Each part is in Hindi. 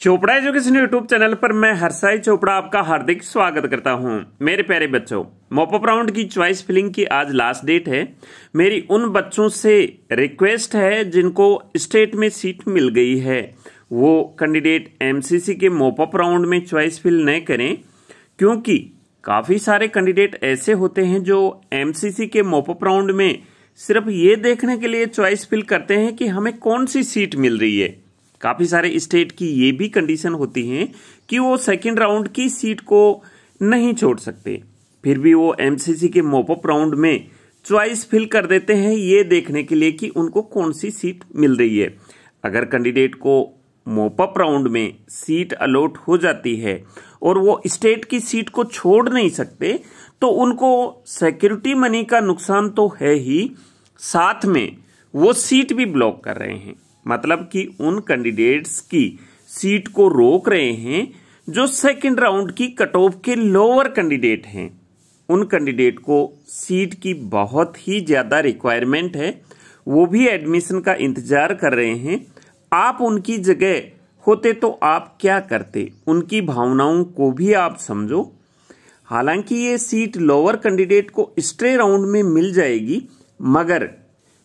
चोपड़ा एजुकेशन यूट्यूब चैनल पर मैं हरसाई चोपड़ा आपका हार्दिक स्वागत करता हूं मेरे प्यारे बच्चों मॉपअप राउंड की चॉइस फिलिंग की आज लास्ट डेट है मेरी उन बच्चों से रिक्वेस्ट है जिनको स्टेट में सीट मिल गई है वो कैंडिडेट एमसीसी के मॉपअप राउंड में चॉइस फिल न करें क्योंकि काफ़ी सारे कैंडिडेट ऐसे होते हैं जो एम के मॉपअप राउंड में सिर्फ ये देखने के लिए चॉइस फिल करते हैं कि हमें कौन सी सीट मिल रही है काफ़ी सारे स्टेट की ये भी कंडीशन होती हैं कि वो सेकेंड राउंड की सीट को नहीं छोड़ सकते फिर भी वो एमसीसी के मोपअप राउंड में च्वाइस फिल कर देते हैं ये देखने के लिए कि उनको कौन सी सीट मिल रही है अगर कैंडिडेट को मोपअप राउंड में सीट अलॉट हो जाती है और वो स्टेट की सीट को छोड़ नहीं सकते तो उनको सिक्योरिटी मनी का नुकसान तो है ही साथ में वो सीट भी ब्लॉक कर रहे हैं मतलब कि उन कैंडिडेट्स की सीट को रोक रहे हैं जो सेकंड राउंड की कट ऑफ के लोअर कैंडिडेट हैं उन कैंडिडेट को सीट की बहुत ही ज़्यादा रिक्वायरमेंट है वो भी एडमिशन का इंतज़ार कर रहे हैं आप उनकी जगह होते तो आप क्या करते उनकी भावनाओं को भी आप समझो हालांकि ये सीट लोअर कैंडिडेट को स्ट्रे राउंड में मिल जाएगी मगर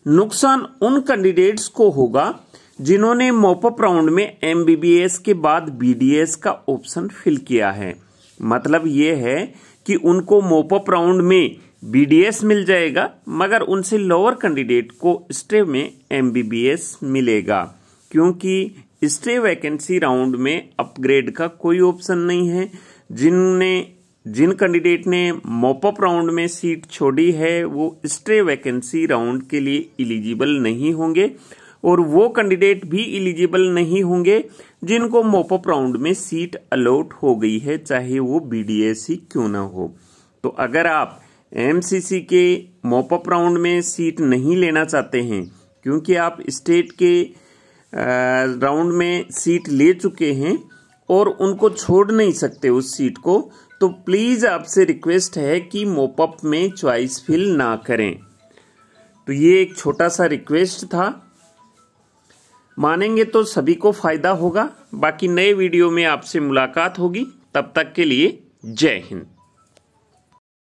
नुकसान उन कैंडिडेट्स को होगा जिन्होंने मोपअप राउंड में एम के बाद बी का ऑप्शन फिल किया है मतलब ये है कि उनको मोपअप राउंड में बी मिल जाएगा मगर उनसे लोअर कैंडिडेट को स्टे में एम मिलेगा क्योंकि स्टे वैकेंसी राउंड में अपग्रेड का कोई ऑप्शन नहीं है जिनने जिन कैंडिडेट ने मोपअप राउंड में सीट छोड़ी है वो स्टे वैकेंसी राउंड के लिए इलिजिबल नहीं होंगे और वो कैंडिडेट भी एलिजिबल नहीं होंगे जिनको मोपअप राउंड में सीट अलॉट हो गई है चाहे वो ही e क्यों ना हो तो अगर आप एमसीसी के मोपअप राउंड में सीट नहीं लेना चाहते हैं क्योंकि आप स्टेट के राउंड में सीट ले चुके हैं और उनको छोड़ नहीं सकते उस सीट को तो प्लीज़ आपसे रिक्वेस्ट है कि मोपअप में चॉइस फिल ना करें तो ये एक छोटा सा रिक्वेस्ट था मानेंगे तो सभी को फायदा होगा बाकी नए वीडियो में आपसे मुलाकात होगी तब तक के लिए जय हिंद